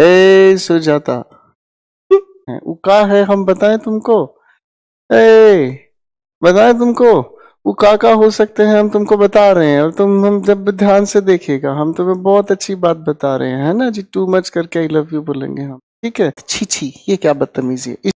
ए सुजाता वो का है हम बताएं तुमको ए बताएं तुमको वो का का हो सकते हैं हम तुमको बता रहे हैं और तुम हम जब ध्यान से देखेगा हम तुम्हें बहुत अच्छी बात बता रहे हैं है ना जी टू मच करके आई लव यू बोलेंगे हम ठीक है छी छी ये क्या बदतमीजी है